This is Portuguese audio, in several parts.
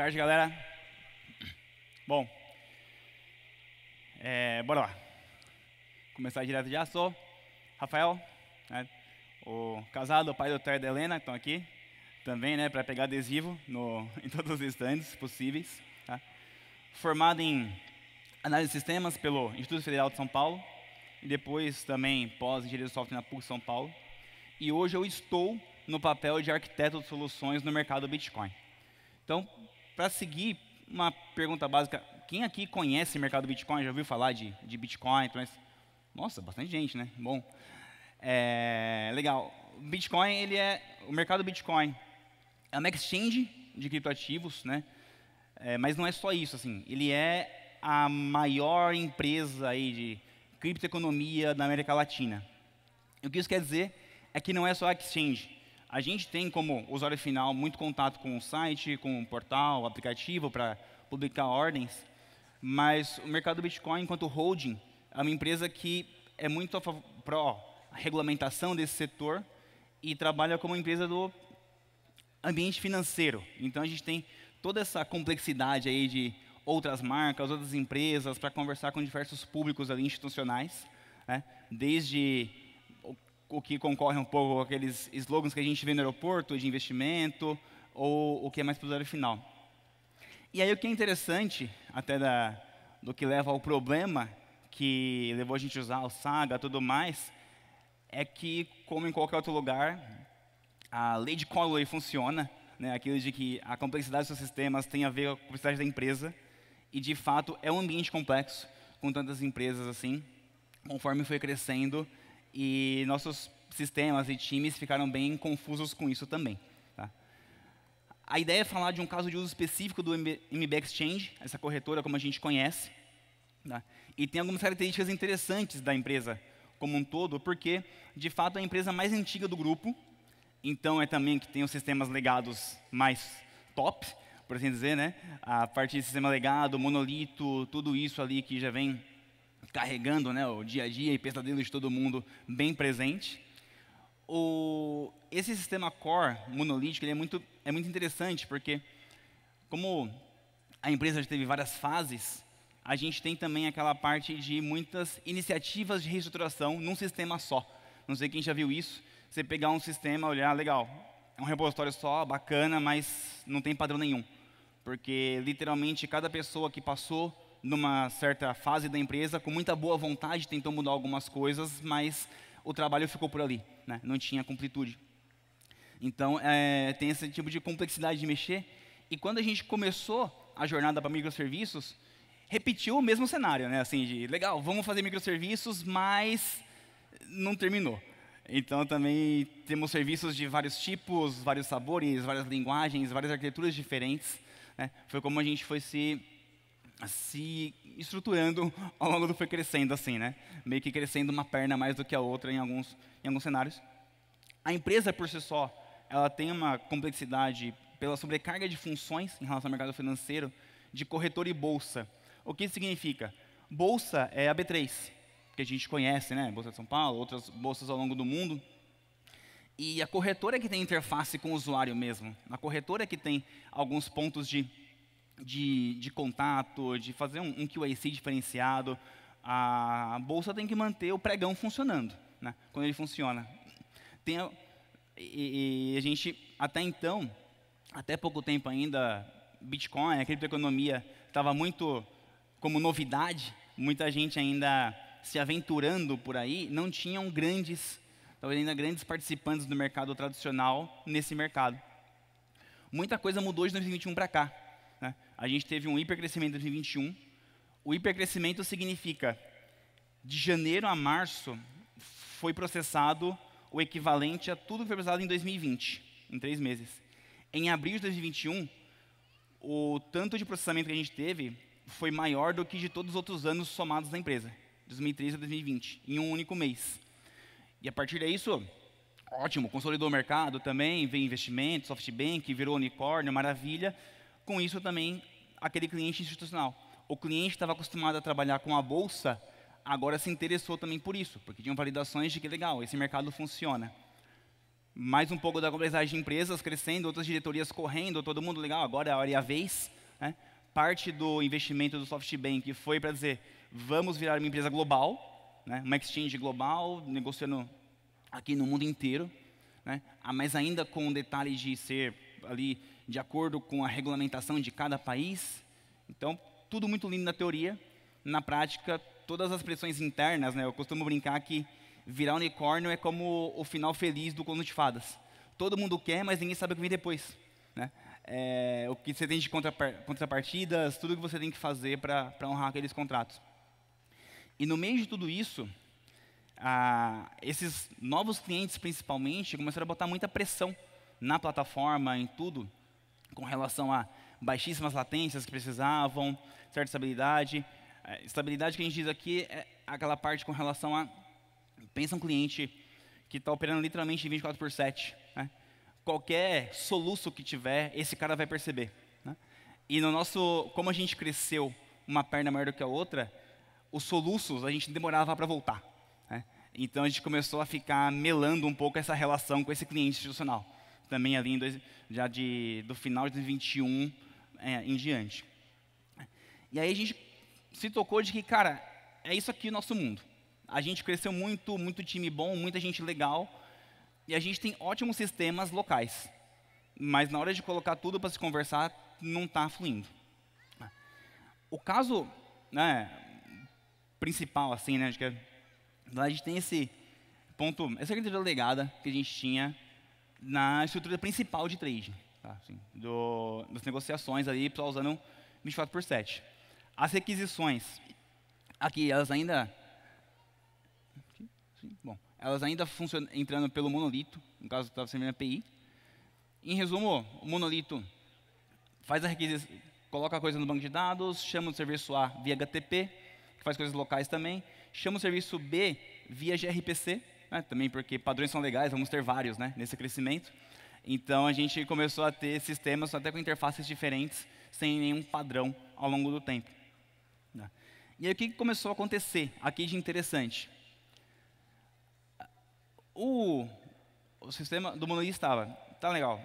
tarde, galera. Bom, é, bora lá. Começar direto já sou Rafael, né, o casado, o pai do Ter da Helena, que estão aqui também, né, para pegar adesivo no, em todos os estandes possíveis. Tá? Formado em análise de sistemas pelo Instituto Federal de São Paulo, e depois também pós-engenharia de software na PUC São Paulo. E hoje eu estou no papel de arquiteto de soluções no mercado Bitcoin. Então, para seguir, uma pergunta básica. Quem aqui conhece o mercado Bitcoin? Já ouviu falar de, de Bitcoin? Mas, nossa, bastante gente, né? Bom, é, legal. Bitcoin, ele é... O mercado Bitcoin é uma exchange de criptoativos, né? É, mas não é só isso, assim. Ele é a maior empresa aí de criptoeconomia da América Latina. E o que isso quer dizer é que não é só a exchange. A gente tem como usuário final muito contato com o site, com o portal, o aplicativo para publicar ordens, mas o mercado Bitcoin, enquanto holding, é uma empresa que é muito pró a regulamentação desse setor e trabalha como empresa do ambiente financeiro. Então a gente tem toda essa complexidade aí de outras marcas, outras empresas para conversar com diversos públicos ali institucionais, né? desde o que concorre um pouco com aqueles slogans que a gente vê no aeroporto de investimento ou o que é mais para o usuário final. E aí o que é interessante, até da, do que leva ao problema que levou a gente a usar o Saga tudo mais, é que, como em qualquer outro lugar, a lei de Conway funciona, né, aquilo de que a complexidade dos seus sistemas tem a ver com a complexidade da empresa, e de fato é um ambiente complexo, com tantas empresas assim, conforme foi crescendo, e nossos sistemas e times ficaram bem confusos com isso também. Tá? A ideia é falar de um caso de uso específico do MB Exchange, essa corretora como a gente conhece. Tá? E tem algumas características interessantes da empresa como um todo, porque, de fato, é a empresa mais antiga do grupo, então é também que tem os sistemas legados mais top, por assim dizer, né? A parte de sistema legado, monolito, tudo isso ali que já vem carregando né, o dia a dia e pesadelo de todo mundo bem presente. O, esse sistema core monolítico é, muito, é muito interessante, porque como a empresa já teve várias fases, a gente tem também aquela parte de muitas iniciativas de reestruturação num sistema só. Não sei quem já viu isso. Você pegar um sistema, olhar, legal, é um repositório só, bacana, mas não tem padrão nenhum. Porque, literalmente, cada pessoa que passou numa certa fase da empresa, com muita boa vontade, tentou mudar algumas coisas, mas o trabalho ficou por ali, né? não tinha completude. Então, é, tem esse tipo de complexidade de mexer. E quando a gente começou a jornada para microserviços, repetiu o mesmo cenário, né? Assim, de legal, vamos fazer microserviços, mas não terminou. Então também temos serviços de vários tipos, vários sabores, várias linguagens, várias arquiteturas diferentes. Né? Foi como a gente foi se se estruturando ao longo do foi crescendo assim, né? Meio que crescendo uma perna mais do que a outra em alguns, em alguns cenários. A empresa por si só, ela tem uma complexidade pela sobrecarga de funções em relação ao mercado financeiro de corretor e bolsa. O que significa? Bolsa é a B3, que a gente conhece, né? Bolsa de São Paulo, outras bolsas ao longo do mundo. E a corretora é que tem interface com o usuário mesmo. A corretora é que tem alguns pontos de de, de contato, de fazer um, um QAC diferenciado, a bolsa tem que manter o pregão funcionando, né? quando ele funciona. Tem, e, e a gente, até então, até pouco tempo ainda, Bitcoin, a criptoeconomia, estava muito como novidade, muita gente ainda se aventurando por aí, não tinham grandes, talvez ainda grandes participantes do mercado tradicional nesse mercado. Muita coisa mudou de 2021 para cá. A gente teve um hipercrescimento em 2021. O hipercrescimento significa, de janeiro a março, foi processado o equivalente a tudo que foi processado em 2020, em três meses. Em abril de 2021, o tanto de processamento que a gente teve foi maior do que de todos os outros anos somados da empresa, 2013 a 2020, em um único mês. E a partir disso, ótimo, consolidou o mercado também, veio investimento, SoftBank, virou unicórnio, maravilha com isso também aquele cliente institucional. O cliente estava acostumado a trabalhar com a bolsa, agora se interessou também por isso, porque tinham validações de que legal, esse mercado funciona. Mais um pouco da complexidade de empresas crescendo, outras diretorias correndo, todo mundo legal, agora é a hora e a vez. Né? Parte do investimento do SoftBank foi para dizer, vamos virar uma empresa global, né? uma exchange global, negociando aqui no mundo inteiro, né? ah, mas ainda com o detalhe de ser ali de acordo com a regulamentação de cada país. Então, tudo muito lindo na teoria, na prática, todas as pressões internas, né? Eu costumo brincar que virar unicórnio é como o final feliz do Conto de Fadas. Todo mundo quer, mas ninguém sabe o que vem depois, né? É, o que você tem de contrapartidas, tudo que você tem que fazer para honrar aqueles contratos. E no meio de tudo isso, ah, esses novos clientes, principalmente, começaram a botar muita pressão na plataforma, em tudo, com relação a baixíssimas latências que precisavam, certa estabilidade. É, estabilidade que a gente diz aqui é aquela parte com relação a. Pensa um cliente que está operando literalmente 24 por 7. Né? Qualquer soluço que tiver, esse cara vai perceber. Né? E no nosso. Como a gente cresceu uma perna maior do que a outra, os soluços a gente demorava para voltar. Né? Então a gente começou a ficar melando um pouco essa relação com esse cliente institucional também ali em dois, já de, do final de 2021 é, em diante. E aí a gente se tocou de que, cara, é isso aqui o nosso mundo. A gente cresceu muito, muito time bom, muita gente legal, e a gente tem ótimos sistemas locais. Mas na hora de colocar tudo para se conversar, não está fluindo. O caso né, principal, assim, né, acho que é, a gente tem esse ponto, essa grande legada que a gente tinha na estrutura principal de trade, tá? assim, do, das negociações ali, só usando 24 por 7. As requisições, aqui elas ainda, bom, elas ainda funcionam entrando pelo monolito, no caso estava tá sendo API. Em resumo, o monolito faz a requisição, coloca a coisa no banco de dados, chama o serviço A via HTTP, que faz coisas locais também, chama o serviço B via gRPC, né, também porque padrões são legais, vamos ter vários né, nesse crescimento. Então a gente começou a ter sistemas até com interfaces diferentes, sem nenhum padrão ao longo do tempo. Né. E aí o que começou a acontecer aqui de interessante? O, o sistema do monolith estava, tá legal,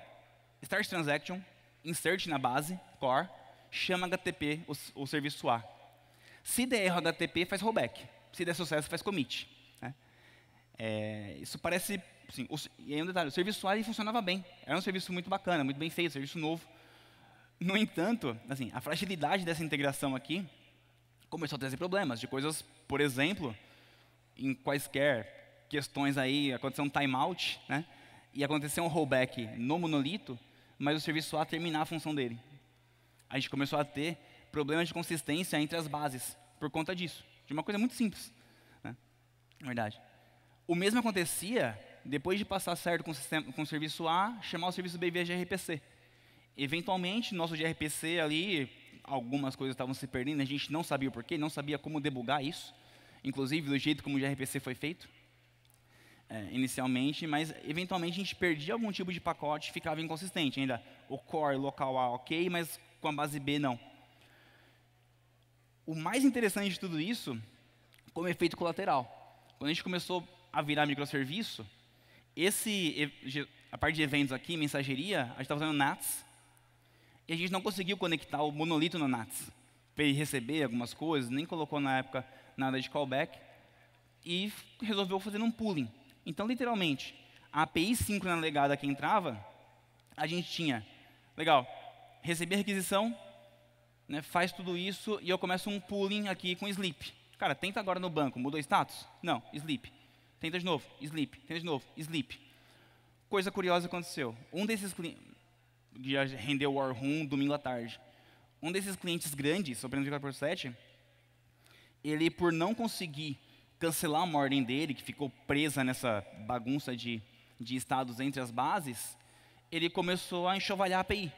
start transaction, insert na base, core, chama HTTP, o, o serviço A. Se der erro HTTP, faz rollback. Se der sucesso, faz commit. É, isso parece. Assim, o, e aí um detalhe: o serviço Soares funcionava bem. Era um serviço muito bacana, muito bem feito, serviço novo. No entanto, assim, a fragilidade dessa integração aqui começou a trazer problemas de coisas, por exemplo, em quaisquer questões aí, aconteceu um timeout, né? E aconteceu um rollback no monolito, mas o serviço A terminar a função dele. A gente começou a ter problemas de consistência entre as bases por conta disso, de uma coisa muito simples, né? Na verdade. O mesmo acontecia depois de passar certo com o, sistema, com o serviço A, chamar o serviço B via gRPC. Eventualmente, nosso gRPC ali, algumas coisas estavam se perdendo, a gente não sabia o porquê, não sabia como debugar isso, inclusive do jeito como o gRPC foi feito. É, inicialmente, mas eventualmente a gente perdia algum tipo de pacote ficava inconsistente. Ainda o core local A ok, mas com a base B não. O mais interessante de tudo isso, como efeito colateral, quando a gente começou a virar microserviço, esse, a parte de eventos aqui, mensageria, a gente estava usando NATS, e a gente não conseguiu conectar o monolito no NATS, para ele receber algumas coisas, nem colocou na época nada de callback, e resolveu fazer um pooling. Então, literalmente, a API síncrona legada que entrava, a gente tinha, legal, receber requisição, né, faz tudo isso e eu começo um pooling aqui com sleep. Cara, tenta agora no banco, mudou status? Não, sleep. Tenta de novo, sleep. Tenta de novo, sleep. Coisa curiosa aconteceu. Um desses clientes. Já rendeu War Room domingo à tarde. Um desses clientes grandes, o 24 por 7, ele, por não conseguir cancelar uma ordem dele, que ficou presa nessa bagunça de, de estados entre as bases, ele começou a enxovalhar a API.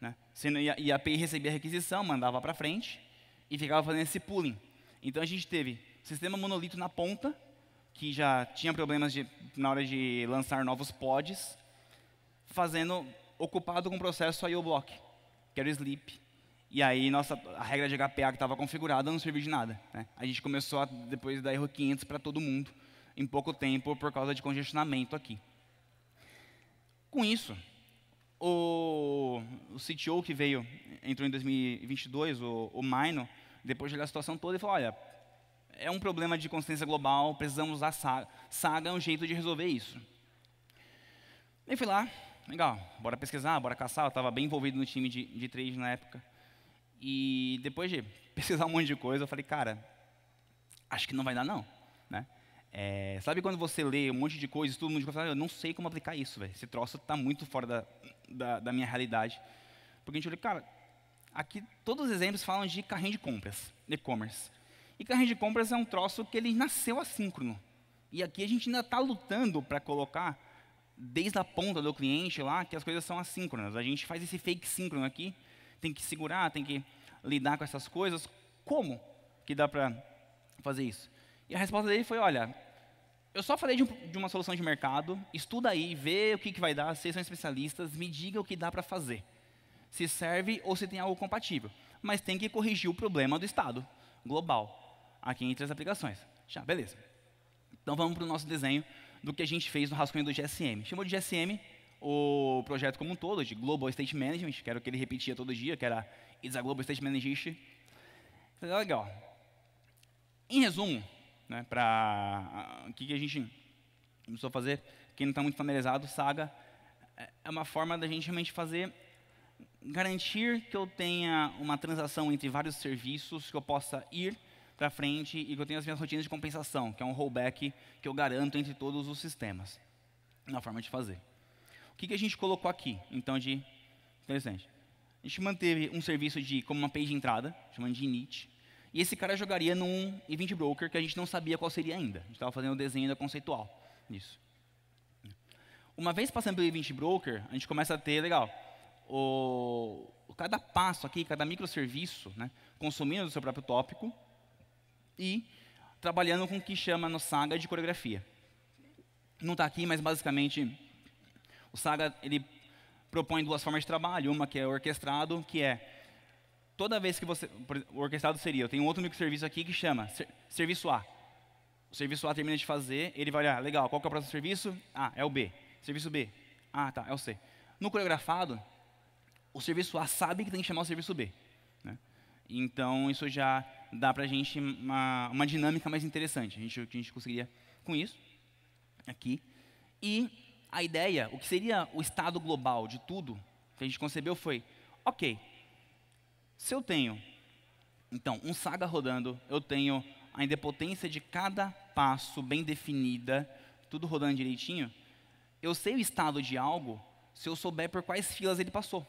Né? E a API recebia a requisição, mandava para frente e ficava fazendo esse pooling. Então a gente teve sistema monolito na ponta, que já tinha problemas de, na hora de lançar novos pods, fazendo ocupado com o processo o block, que era o sleep. E aí nossa a regra de HPA que estava configurada não serviu de nada. Né? A gente começou a depois dar erro 500 para todo mundo em pouco tempo por causa de congestionamento aqui. Com isso, o, o CTO que veio, entrou em 2022, o, o Mino, depois de olhar a situação toda, ele falou, olha, é um problema de consciência global, precisamos usar Saga. Saga é um jeito de resolver isso. E fui lá, legal, bora pesquisar, bora caçar. Eu estava bem envolvido no time de, de trade na época. E depois de pesquisar um monte de coisa, eu falei, cara, acho que não vai dar não. Né? É, sabe quando você lê um monte de coisa, todo mundo fala, eu não sei como aplicar isso, véio. esse troço está muito fora da, da, da, minha realidade. Porque a gente olha, cara, aqui todos os exemplos falam de carrinho de compras, e-commerce. E carrinho de compras é um troço que ele nasceu assíncrono. E aqui a gente ainda está lutando para colocar, desde a ponta do cliente lá, que as coisas são assíncronas. A gente faz esse fake síncrono aqui, tem que segurar, tem que lidar com essas coisas. Como que dá para fazer isso? E a resposta dele foi, olha, eu só falei de, um, de uma solução de mercado, estuda aí, vê o que, que vai dar, vocês são especialistas, me diga o que dá para fazer. Se serve ou se tem algo compatível. Mas tem que corrigir o problema do Estado global aqui entre as aplicações. Já, beleza. Então vamos para o nosso desenho do que a gente fez no rascunho do GSM. Chamou de GSM o projeto como um todo, de Global State Management, que era o que ele repetia todo dia, que era It's a Global State Management. Então, Legal. Em resumo, né, para o que, que a gente começou a fazer, quem não está muito familiarizado, Saga é, é uma forma da gente realmente fazer garantir que eu tenha uma transação entre vários serviços que eu possa ir para frente e que eu tenho as minhas rotinas de compensação, que é um rollback que eu garanto entre todos os sistemas, na forma de fazer. O que, que a gente colocou aqui, então, de interessante? A gente manteve um serviço de como uma page de entrada, chamando de init, e esse cara jogaria num event broker que a gente não sabia qual seria ainda. A gente estava fazendo o desenho da conceitual disso. Uma vez passando pelo event broker, a gente começa a ter, legal, o, cada passo aqui, cada microserviço, né, consumindo o seu próprio tópico, e trabalhando com o que chama no Saga de coreografia. Não está aqui, mas basicamente o Saga ele propõe duas formas de trabalho. Uma que é orquestrado, que é toda vez que você... O orquestrado seria, eu tenho outro microserviço aqui que chama ser, serviço A. O serviço A termina de fazer, ele vai olhar, legal, qual que é o próximo serviço? Ah, é o B. Serviço B. Ah, tá, é o C. No coreografado, o serviço A sabe que tem que chamar o serviço B. Né? Então, isso já dá para a gente uma, uma, dinâmica mais interessante. A gente, a gente conseguiria com isso aqui. E a ideia, o que seria o estado global de tudo que a gente concebeu foi, ok, se eu tenho, então, um saga rodando, eu tenho a indepotência de cada passo bem definida, tudo rodando direitinho, eu sei o estado de algo se eu souber por quais filas ele passou.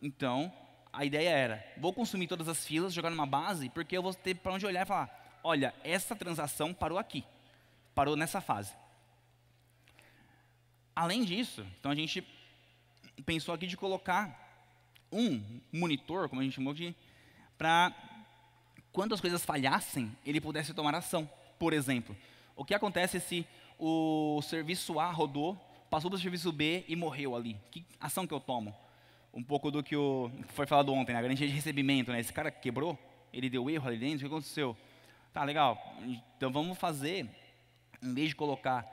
Então, a ideia era, vou consumir todas as filas, jogar numa base, porque eu vou ter para onde olhar e falar, olha, essa transação parou aqui, parou nessa fase. Além disso, então a gente pensou aqui de colocar um monitor, como a gente chamou de, para quando as coisas falhassem, ele pudesse tomar ação. Por exemplo, o que acontece se o serviço A rodou, passou para o serviço B e morreu ali? Que ação que eu tomo? um pouco do que o, foi falado ontem, né? a garantia de recebimento. Né? Esse cara quebrou, ele deu erro ali dentro, o que aconteceu? Tá, legal, então vamos fazer, em vez de colocar,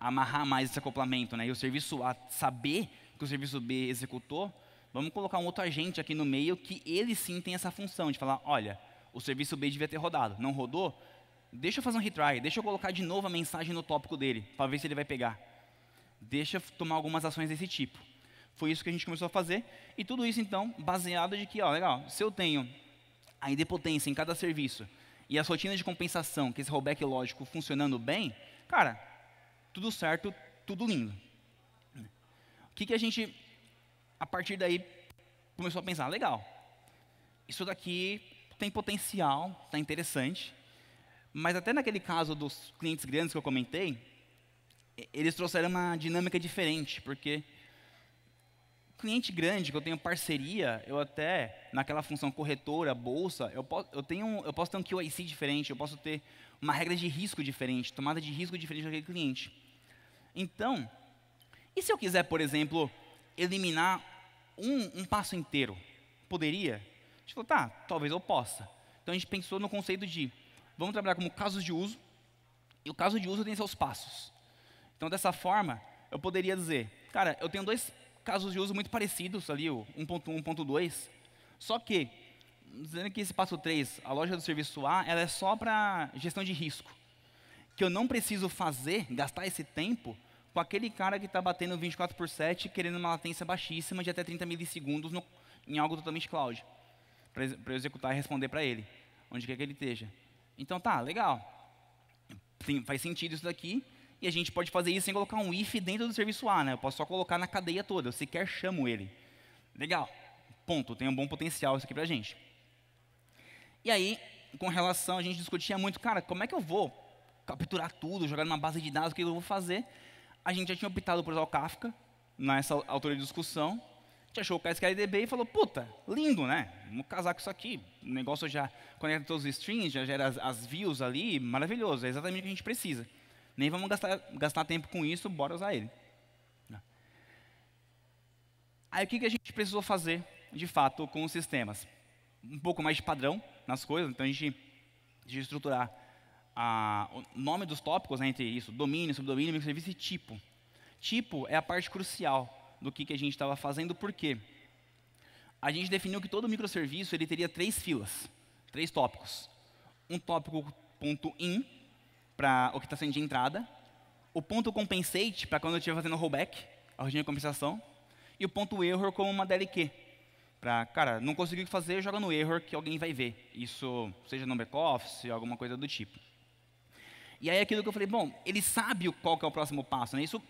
amarrar mais esse acoplamento, né? e o serviço A saber que o serviço B executou, vamos colocar um outro agente aqui no meio que ele sim tem essa função de falar, olha, o serviço B devia ter rodado, não rodou? Deixa eu fazer um retry, deixa eu colocar de novo a mensagem no tópico dele, para ver se ele vai pegar. Deixa eu tomar algumas ações desse tipo. Foi isso que a gente começou a fazer. E tudo isso, então, baseado de que, ó, legal, se eu tenho a indepotência em cada serviço e as rotinas de compensação, que esse rollback lógico funcionando bem, cara, tudo certo, tudo lindo. O que, que a gente, a partir daí, começou a pensar? Legal, isso daqui tem potencial, está interessante, mas até naquele caso dos clientes grandes que eu comentei, eles trouxeram uma dinâmica diferente, porque cliente grande, que eu tenho parceria, eu até, naquela função corretora, bolsa, eu posso, eu tenho, eu posso ter um QIC diferente, eu posso ter uma regra de risco diferente, tomada de risco diferente daquele cliente. Então, e se eu quiser, por exemplo, eliminar um, um passo inteiro? Poderia? A gente falou, tá, talvez eu possa. Então a gente pensou no conceito de, vamos trabalhar como casos de uso, e o caso de uso tem seus passos. Então, dessa forma, eu poderia dizer, cara, eu tenho dois casos de uso muito parecidos ali, o 1.1.2 Só que, dizendo que esse passo 3, a loja do serviço A, ela é só para gestão de risco. Que eu não preciso fazer, gastar esse tempo com aquele cara que está batendo 24 por 7, querendo uma latência baixíssima de até 30 milissegundos no, em algo totalmente cloud, para eu executar e responder para ele, onde quer que ele esteja. Então tá, legal. Sim, faz sentido isso daqui, e a gente pode fazer isso sem colocar um if dentro do serviço A, né? Eu posso só colocar na cadeia toda, eu sequer chamo ele. Legal. Ponto, tem um bom potencial isso aqui pra gente. E aí, com relação, a gente discutia muito, cara, como é que eu vou capturar tudo, jogar numa base de dados, o que eu vou fazer? A gente já tinha optado por usar o Kafka nessa altura de discussão. A gente achou o KSQLDB e falou, puta, lindo, né? Vamos casar com isso aqui. O negócio já conecta todos os strings, já gera as, as views ali, maravilhoso, é exatamente o que a gente precisa. Nem vamos gastar, gastar tempo com isso, bora usar ele. Aí o que, que a gente precisou fazer, de fato, com os sistemas? Um pouco mais de padrão nas coisas, então a gente, a gente estruturar a, o nome dos tópicos né, entre isso, domínio, subdomínio, microserviço e tipo. Tipo é a parte crucial do que, que a gente estava fazendo, por quê? A gente definiu que todo microserviço ele teria três filas, três tópicos. Um tópico ponto .in, para o que está sendo de entrada, o ponto compensate para quando eu estiver fazendo rollback, a rodinha de compensação, e o ponto error como uma DLQ, para, cara, não conseguiu fazer, joga no error que alguém vai ver. Isso seja no back-office, alguma coisa do tipo. E aí aquilo que eu falei, bom, ele sabe qual que é o próximo passo, né? Isso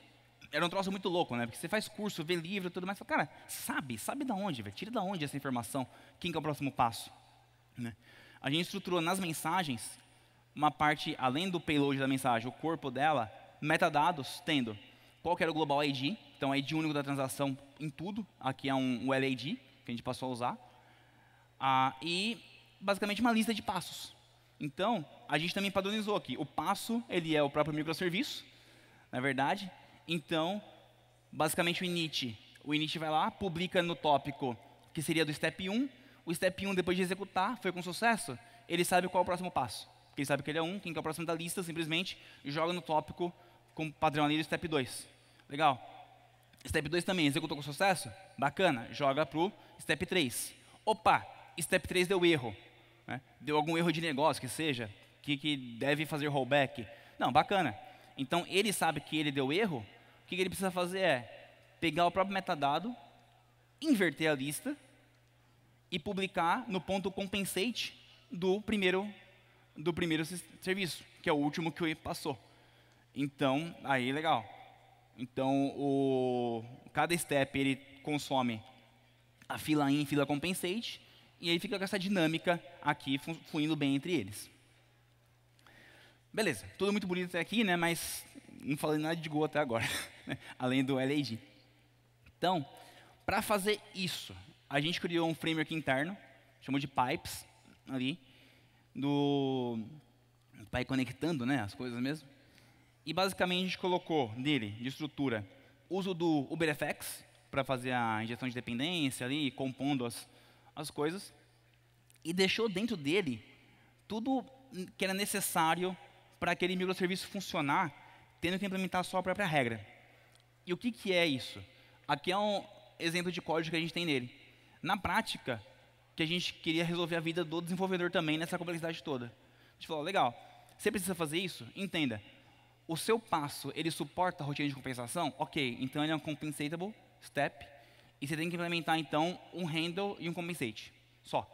era um troço muito louco, né? Porque você faz curso, vê livro e tudo mais, fala, cara, sabe, sabe da onde, velho? Tira da onde essa informação, quem que é o próximo passo, né? A gente estruturou nas mensagens uma parte além do payload da mensagem, o corpo dela, metadados tendo qual era o global ID, então ID único da transação em tudo, aqui é um, um LID que a gente passou a usar, ah, e basicamente uma lista de passos. Então, a gente também padronizou aqui. O passo, ele é o próprio microserviço, na é verdade. Então, basicamente o init. O init vai lá, publica no tópico que seria do step 1. O step 1, depois de executar, foi com sucesso, ele sabe qual é o próximo passo. Quem sabe que ele é 1, quem é o próximo da lista, simplesmente joga no tópico com padrão ali do step 2. Legal. Step 2 também executou com sucesso? Bacana. Joga para o step 3. Opa, step 3 deu erro. Né? Deu algum erro de negócio, que seja, que, que deve fazer rollback. Não, bacana. Então, ele sabe que ele deu erro. O que, que ele precisa fazer é pegar o próprio metadado, inverter a lista e publicar no ponto compensate do primeiro do primeiro serviço, que é o último que passou. Então, aí legal. Então, o, cada step ele consome a fila in, fila compensate, e aí fica com essa dinâmica aqui fluindo bem entre eles. Beleza, tudo muito bonito até aqui, né, mas não falei nada de Go até agora, né, além do LAD. Então, para fazer isso, a gente criou um framework interno, chamou de Pipes, ali, do pai conectando, né, as coisas mesmo. E basicamente a gente colocou nele de estrutura uso do UberFX para fazer a injeção de dependência ali, compondo as as coisas e deixou dentro dele tudo que era necessário para aquele microserviço funcionar, tendo que implementar a sua própria regra. E o que, que é isso? Aqui é um exemplo de código que a gente tem nele. Na prática, que a gente queria resolver a vida do desenvolvedor também nessa complexidade toda. A gente falou, legal, você precisa fazer isso? Entenda, o seu passo, ele suporta a rotina de compensação? Ok, então ele é um compensatable step, e você tem que implementar, então, um handle e um compensate, só.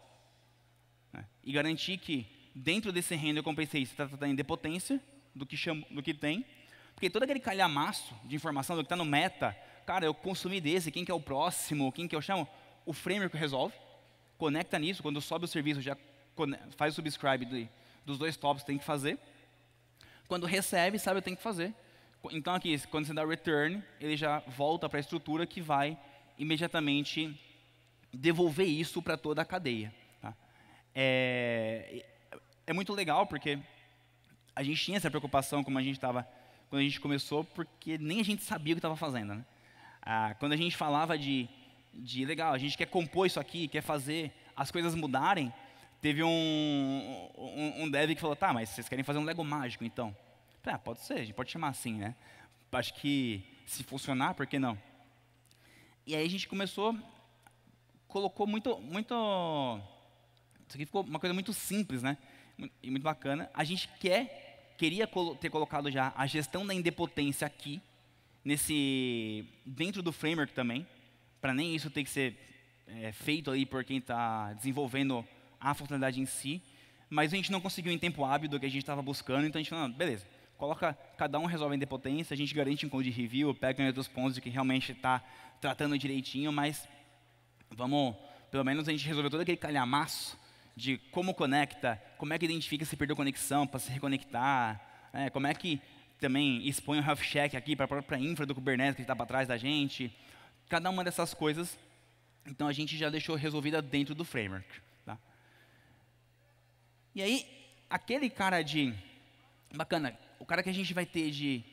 Né? E garantir que, dentro desse handle e compensate, você está tratando de potência do que, chama, do que tem, porque todo aquele calhamaço de informação do que está no meta, cara, eu consumi desse, quem que é o próximo, quem que eu chamo, o framework resolve conecta nisso, quando sobe o serviço, já faz o subscribe de, dos dois tops, tem que fazer. Quando recebe, sabe, que tem que fazer. Então aqui, quando você dá return, ele já volta para a estrutura que vai imediatamente devolver isso para toda a cadeia. Tá? É, é muito legal porque a gente tinha essa preocupação como a gente estava quando a gente começou, porque nem a gente sabia o que estava fazendo. Né? Ah, quando a gente falava de de legal, a gente quer compor isso aqui, quer fazer as coisas mudarem. Teve um, um, um dev que falou, tá, mas vocês querem fazer um Lego mágico então? ah, pode ser, a gente pode chamar assim, né? Acho que se funcionar, por que não? E aí a gente começou, colocou muito, muito, isso aqui ficou uma coisa muito simples, né? E muito bacana. A gente quer, queria ter colocado já a gestão da indepotência aqui, nesse, dentro do framework também, para nem isso ter que ser é, feito ali por quem está desenvolvendo a funcionalidade em si, mas a gente não conseguiu em tempo hábil do que a gente estava buscando, então a gente falou, não, beleza, coloca, cada um resolve a independência, a gente garante um code de review, pega em outros pontos de que realmente está tratando direitinho, mas vamos, pelo menos a gente resolveu todo aquele calhamaço de como conecta, como é que identifica se perdeu conexão para se reconectar, né, como é que também expõe o health check aqui para a própria infra do Kubernetes que está para trás da gente, cada uma dessas coisas, então a gente já deixou resolvida dentro do framework. Tá? E aí, aquele cara de. Bacana, o cara que a gente vai ter de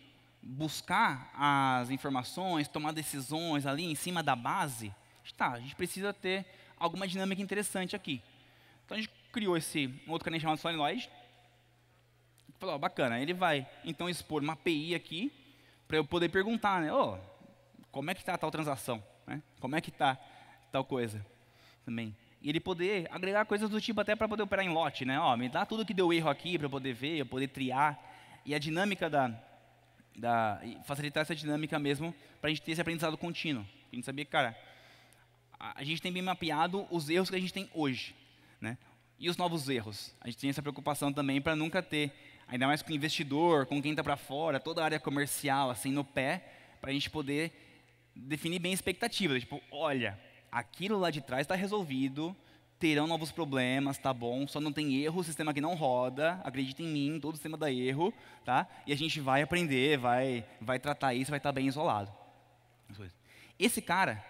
buscar as informações, tomar decisões ali em cima da base, tá, a gente precisa ter alguma dinâmica interessante aqui. Então a gente criou esse um outro carinha chamado Solenoid. Falou, ó, bacana, ele vai então expor uma API aqui para eu poder perguntar, né? oh, como é que está tal transação? Né? Como é que está tal coisa? Também. E ele poder agregar coisas do tipo até para poder operar em lote, né? Ó, me dá tudo que deu erro aqui para eu poder ver, eu poder triar. E a dinâmica da, da facilitar essa dinâmica mesmo para a gente ter esse aprendizado contínuo. A gente sabia que, cara, a gente tem bem mapeado os erros que a gente tem hoje, né? E os novos erros. A gente tem essa preocupação também para nunca ter, ainda mais com o investidor, com quem está para fora, toda a área comercial assim no pé, para a gente poder definir bem expectativas. Tipo, olha, aquilo lá de trás está resolvido, terão novos problemas, tá bom? Só não tem erro, o sistema aqui não roda, acredita em mim, todo sistema dá erro, tá? E a gente vai aprender, vai, vai tratar isso, vai estar tá bem isolado. Esse cara,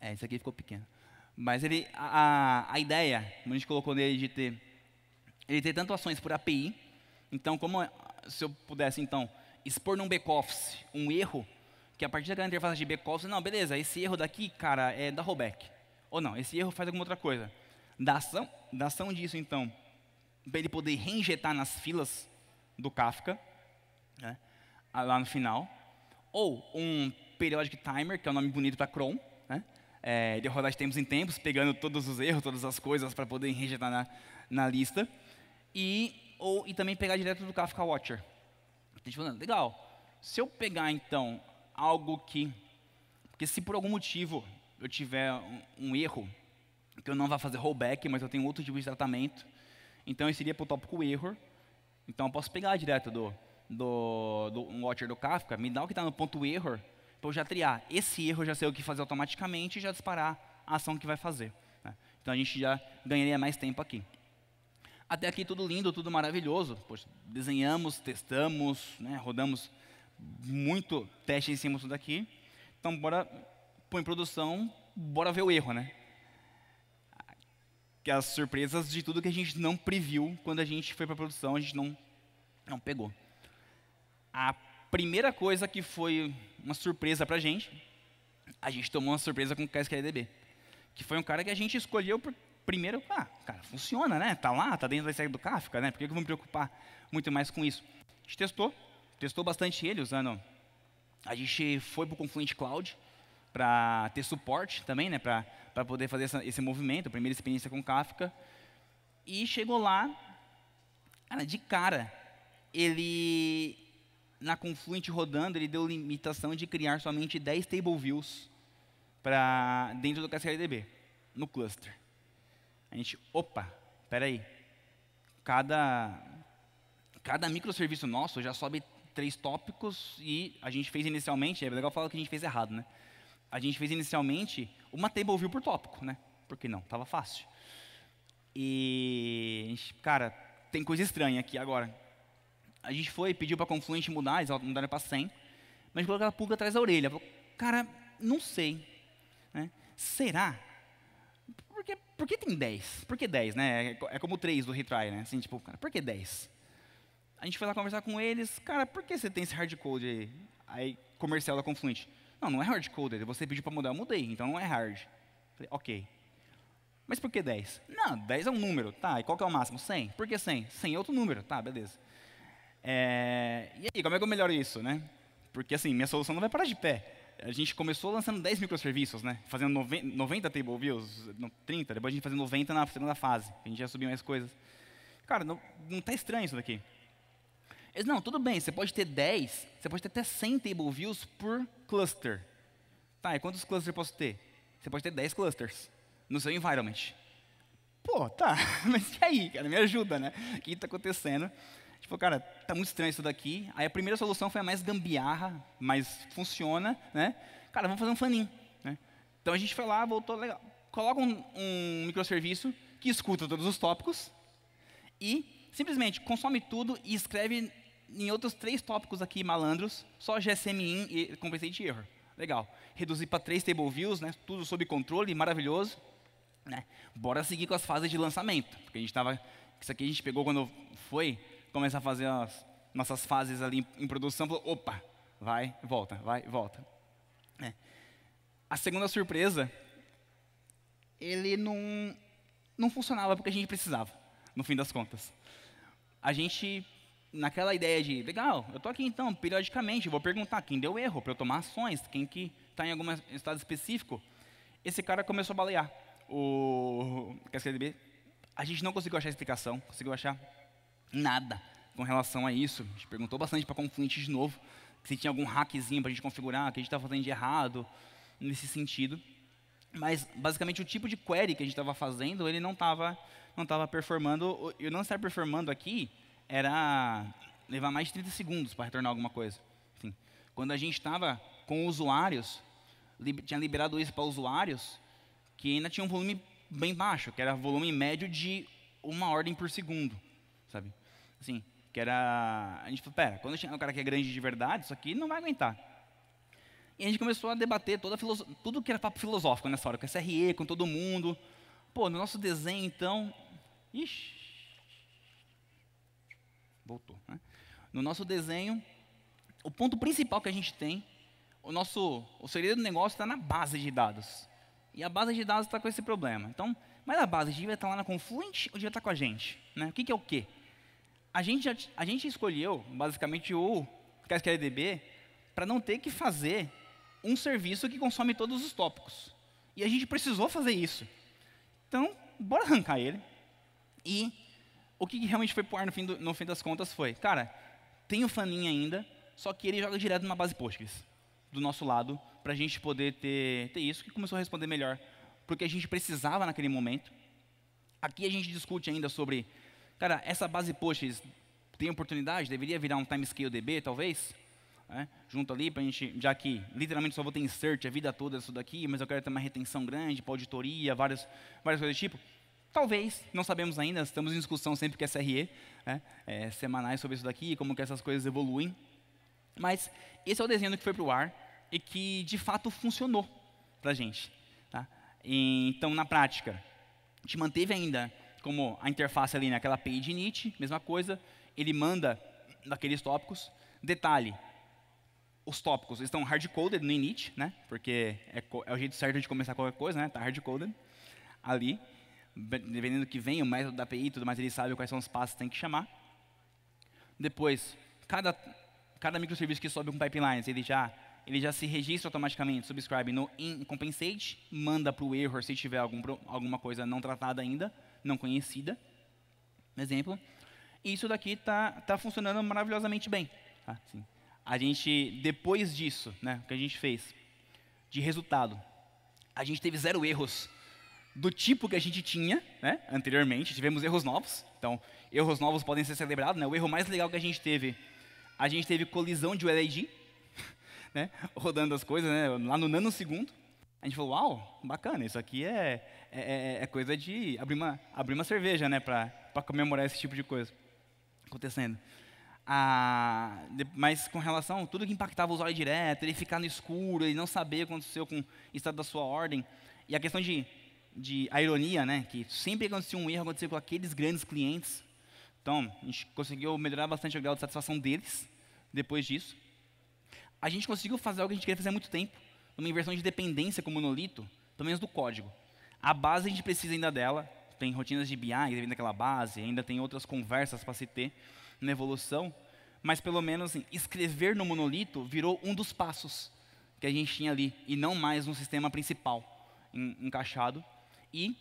é, esse aqui ficou pequeno, mas ele, a, a ideia, como a gente colocou nele de ter, ele ter tanto ações por API, então como se eu pudesse então expor num back-office um erro que a partir daquela interface de back-office, não, beleza, esse erro daqui, cara, é da rollback. Ou não, esse erro faz alguma outra coisa. Da ação, da ação disso, então, para ele poder reinjetar nas filas do Kafka, né, lá no final, ou um periodic timer, que é um nome bonito para cron, né, é, ele rodar de tempos em tempos, pegando todos os erros, todas as coisas para poder reinjetar na, na lista, e, ou, e também pegar direto do Kafka Watcher. legal, se eu pegar, então, algo que. Porque se por algum motivo eu tiver um, um erro, que eu não vá fazer rollback, mas eu tenho outro tipo de tratamento, então eu seria para o tópico erro. Então eu posso pegar direto do, do, do um watcher do Kafka, me dá o que está no ponto erro, para eu já triar. Esse erro eu já sei o que fazer automaticamente e já disparar a ação que vai fazer. Né? Então a gente já ganharia mais tempo aqui. Até aqui tudo lindo, tudo maravilhoso. Poxa, desenhamos, testamos, né, rodamos muito teste em cima disso daqui. Então, bora pôr em produção, bora ver o erro, né? Que as surpresas de tudo que a gente não previu quando a gente foi para produção, a gente não, não pegou. A primeira coisa que foi uma surpresa para a gente, a gente tomou uma surpresa com o KSQLDB, que foi um cara que a gente escolheu por primeiro, ah, cara, funciona, né? Tá lá, tá dentro da série do Kafka, né? Por que, que eu vou me preocupar muito mais com isso? A gente testou, testou bastante ele usando. A gente foi para o Confluent Cloud para ter suporte também, né, para poder fazer essa, esse movimento, primeira experiência com Kafka. E chegou lá, cara, de cara, ele na Confluent rodando, ele deu limitação de criar somente 10 table views para dentro do KSLDB, no cluster. A gente, opa, peraí, cada cada microserviço nosso já sobe três tópicos e a gente fez inicialmente, é legal falar que a gente fez errado, né? A gente fez inicialmente uma table por tópico, né? que não, estava fácil. E, gente, cara, tem coisa estranha aqui agora. A gente foi, pediu para a Confluente mudar, eles mudaram para 100, mas colocou a pulga atrás da orelha. cara, não sei. Né? Será? Por que, por que tem 10? Por que 10, né? É, é como 3 do retry, né? Assim, tipo, cara, por que 10? A gente foi lá conversar com eles, cara, por que você tem esse hardcode aí? Aí, comercial da Confluente. Não, não é hardcode, é você pediu para mudar, eu mudei, então não é hard. Falei, ok. Mas por que 10? Não, 10 é um número, tá, e qual que é o máximo? 100. Por que 100? 100 é outro número, tá, beleza. É... E aí, como é que eu melhoro isso, né? Porque assim, minha solução não vai parar de pé a gente começou lançando 10 microserviços, né? Fazendo 90, 90 table views, 30, depois a gente fazia 90 na segunda fase. A gente ia subir mais coisas. Cara, não, não tá estranho isso daqui. Eles, não, tudo bem, você pode ter 10, você pode ter até 100 table views por cluster. Tá, e quantos clusters eu posso ter? Você pode ter 10 clusters no seu environment. Pô, tá, mas e aí, cara? Me ajuda, né? O que está acontecendo? Tipo, cara, tá muito estranho isso daqui. Aí a primeira solução foi a mais gambiarra, mas funciona, né? Cara, vamos fazer um fanin. Né? Então a gente foi lá, voltou, legal. Coloca um, um microserviço que escuta todos os tópicos e simplesmente consome tudo e escreve em outros três tópicos aqui malandros, só GSMI e compensei de erro. Legal. Reduzir para três table views, né, tudo sob controle, maravilhoso. Né? Bora seguir com as fases de lançamento. Porque a gente estava. Isso aqui a gente pegou quando foi começar a fazer as nossas fases ali em, produção. Falou, opa, vai, volta, vai, volta. É. A segunda surpresa, ele não, não funcionava porque a gente precisava, no fim das contas a gente, naquela ideia de, legal, eu estou aqui então, periodicamente, vou perguntar quem deu erro para eu tomar ações, quem que está em algum estado específico. Esse cara começou a balear. O SKDB, a gente não conseguiu achar explicação, conseguiu achar nada com relação a isso. A gente perguntou bastante para a Confluent de novo, se tinha algum hackzinho para a gente configurar, que a gente estava fazendo de errado, nesse sentido. Mas, basicamente, o tipo de query que a gente estava fazendo, ele não estava não estava performando. Eu não estar performando aqui era levar mais de 30 segundos para retornar alguma coisa. enfim quando a gente estava com usuários, li, tinha liberado isso para usuários, que ainda tinha um volume bem baixo, que era volume médio de uma ordem por segundo, sabe? Assim, que era... A gente falou, pera, quando chega um cara que é grande de verdade, isso aqui não vai aguentar. E a gente começou a debater toda a tudo que era papo filosófico nessa hora, com SRE, com todo mundo. Pô, no nosso desenho, então, Ixi. Voltou. Né? No nosso desenho, o ponto principal que a gente tem, o nosso o segredo do negócio está na base de dados. E a base de dados está com esse problema. Então, mas a base devia estar tá lá na Confluent ou devia estar tá com a gente? Né? O que, que é o quê? A gente, já, a gente escolheu, basicamente, o KSQLDB para não ter que fazer um serviço que consome todos os tópicos. E a gente precisou fazer isso. Então, bora arrancar ele. E o que realmente foi pro ar no fim, do, no fim das contas foi, cara, tem o Faninha ainda, só que ele joga direto numa base Postgres, do nosso lado, para a gente poder ter, ter isso, que começou a responder melhor porque a gente precisava naquele momento. Aqui a gente discute ainda sobre, cara, essa base Postgres tem oportunidade? Deveria virar um timescale DB, talvez? É, junto ali, para a gente, já que literalmente só vou ter insert a vida toda isso daqui, mas eu quero ter uma retenção grande para auditoria, várias, várias coisas do tipo. Talvez, não sabemos ainda, estamos em discussão sempre com a SRE, né, é, semanais sobre isso daqui, como que essas coisas evoluem. Mas esse é o desenho que foi para o ar e que, de fato, funcionou para a gente. Tá? E, então, na prática, a gente manteve ainda como a interface ali naquela né? page init, mesma coisa, ele manda daqueles tópicos. Detalhe, os tópicos estão hard-coded no init, né? porque é, é, o jeito certo de começar qualquer coisa, né? tá hard-coded ali dependendo do que vem, o método da API e tudo mais, ele sabe quais são os passos que tem que chamar. Depois, cada, cada microserviço que sobe com pipelines, ele já, ele já se registra automaticamente, subscribe no in, compensate, manda para o error se tiver algum, alguma coisa não tratada ainda, não conhecida. Exemplo. E isso daqui está tá funcionando maravilhosamente bem. Tá? a gente, depois disso, né, o que a gente fez de resultado, a gente teve zero erros do tipo que a gente tinha né, anteriormente. Tivemos erros novos, então erros novos podem ser celebrados. Né? O erro mais legal que a gente teve, a gente teve colisão de ULED, né, rodando as coisas né, lá no nanosegundo. A gente falou, uau, bacana, isso aqui é, é, é, é coisa de abrir uma, abrir uma cerveja né, para comemorar esse tipo de coisa acontecendo. Ah, mas com relação a tudo que impactava o usuário direto, ele ficar no escuro, ele não saber o que aconteceu com o estado da sua ordem, e a questão de de a ironia, né? Que sempre acontecia um erro acontecia com aqueles grandes clientes. Então, a gente conseguiu melhorar bastante o grau de satisfação deles depois disso. A gente conseguiu fazer algo que a gente queria fazer há muito tempo, uma inversão de dependência com o monolito, pelo menos do código. A base a gente precisa ainda dela, tem rotinas de BI ainda daquela base, ainda tem outras conversas para se ter na evolução, mas pelo menos assim, escrever no monolito virou um dos passos que a gente tinha ali, e não mais um sistema principal encaixado. E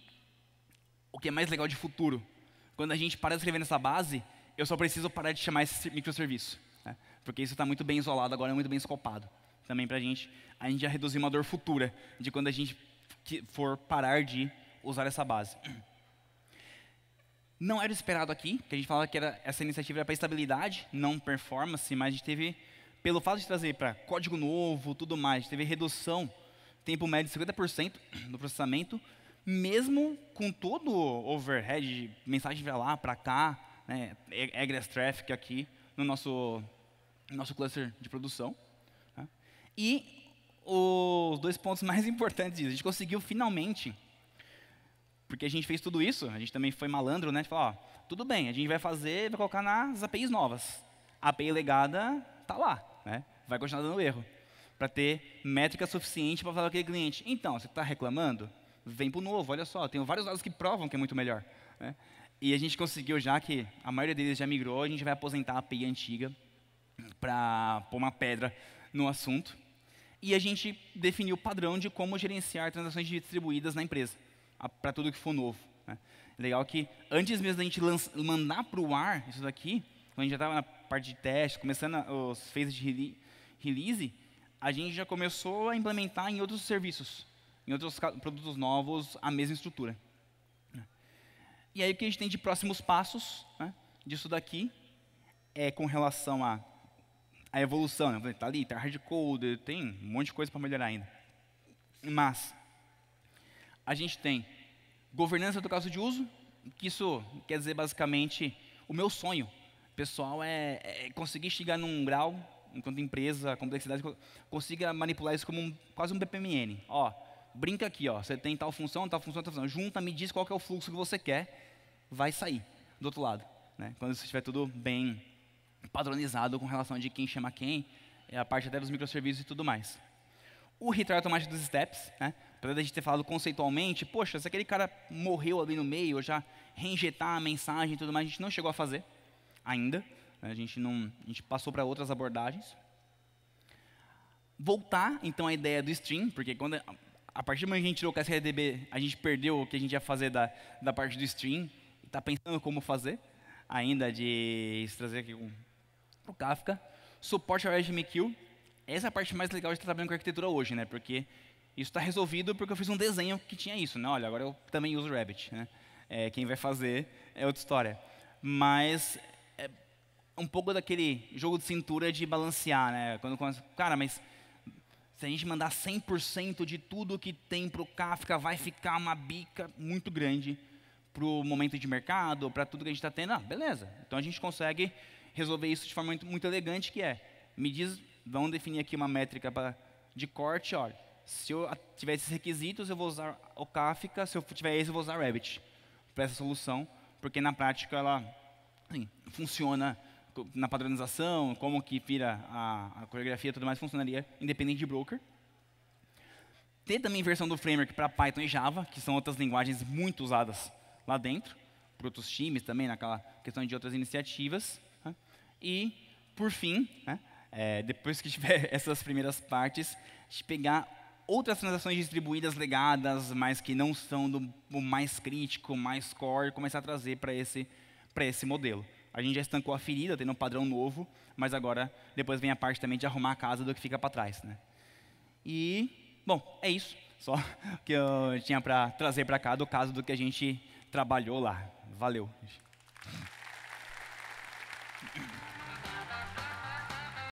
o que é mais legal de futuro, quando a gente para de escrever nessa base, eu só preciso parar de chamar esse microserviço, né? porque isso está muito bem isolado agora, é muito bem escopado. Também para a gente, a gente já reduzir uma dor futura de quando a gente for parar de usar essa base. Não era esperado aqui, que a gente falava que era, essa iniciativa era para estabilidade, não performance, mas a gente teve, pelo fato de trazer para código novo, tudo mais, a gente teve redução, tempo médio de 50% no processamento, mesmo com todo o overhead, mensagem vai lá, para cá, né, egress traffic aqui no nosso, nosso cluster de produção. Né? E os dois pontos mais importantes disso, a gente conseguiu finalmente, porque a gente fez tudo isso, a gente também foi malandro, né, de falar, ó, tudo bem, a gente vai fazer, vai colocar nas APIs novas. A API legada está lá, né, vai continuar dando erro, para ter métrica suficiente para falar com aquele cliente, então, você está reclamando? vem para o novo, olha só, tenho vários dados que provam que é muito melhor. Né? E a gente conseguiu já que a maioria deles já migrou, a gente vai aposentar a API antiga para pôr uma pedra no assunto. E a gente definiu o padrão de como gerenciar transações distribuídas na empresa, para tudo que for novo. Né? Legal que antes mesmo da gente lança, mandar para o ar isso daqui, quando a gente já estava na parte de teste, começando os phases de release, a gente já começou a implementar em outros serviços. Em outros produtos novos, a mesma estrutura. E aí o que a gente tem de próximos passos né, disso daqui é com relação à a, a, evolução. Né? Tá ali, tá hardcode, tem um monte de coisa para melhorar ainda. Mas a gente tem governança do caso de uso, que isso quer dizer basicamente o meu sonho pessoal é, é conseguir chegar num grau enquanto empresa, complexidade, consiga manipular isso como um, quase um BPMN. Ó, brinca aqui, ó, você tem tal função, tal função, tal função, junta, me diz qual é o fluxo que você quer, vai sair do outro lado. Né? Quando você estiver tudo bem padronizado com relação de quem chama quem, é a parte até dos microserviços e tudo mais. O retry automático dos steps, né? apesar da gente ter falado conceitualmente, poxa, se aquele cara morreu ali no meio, ou já reinjetar a mensagem e tudo mais, a gente não chegou a fazer ainda. Né? A gente, não, a gente passou para outras abordagens voltar então à ideia do stream, porque quando a partir do momento que a gente tirou o CastDB, a gente perdeu o que a gente ia fazer da, da parte do stream. Está pensando como fazer, ainda de trazer aqui com o Kafka. Suporte ao RGMQ. Essa é a parte mais legal de estar trabalhando com arquitetura hoje, né? Porque isso está resolvido porque eu fiz um desenho que tinha isso. Né? Olha, agora eu também uso Rabbit. Né? É, quem vai fazer é outra história. Mas é um pouco daquele jogo de cintura de balancear, né? Quando começa, cara, mas se a gente mandar 100% de tudo que tem para o Kafka, vai ficar uma bica muito grande para o momento de mercado, para tudo que a gente está tendo. Ah, beleza. Então a gente consegue resolver isso de forma muito, muito elegante, que é, me diz, vamos definir aqui uma métrica pra, de corte, olha, se eu tiver esses requisitos, eu vou usar o Kafka, se eu tiver esse, eu vou usar Rabbit para essa solução, porque na prática ela assim, funciona na padronização, como que vira a, a coreografia e tudo mais, funcionaria independente de broker. ter também versão do framework para Python e Java, que são outras linguagens muito usadas lá dentro, para outros times também, naquela questão de outras iniciativas. Né? E, por fim, né, é, depois que tiver essas primeiras partes, a gente pegar outras transações distribuídas legadas, mas que não são do mais crítico, mais core, começar a trazer para esse, esse modelo a gente já estancou a ferida, tendo um padrão novo, mas agora depois vem a parte também de arrumar a casa do que fica para trás, né? E, bom, é isso. Só que eu tinha para trazer para cá do caso do que a gente trabalhou lá. Valeu.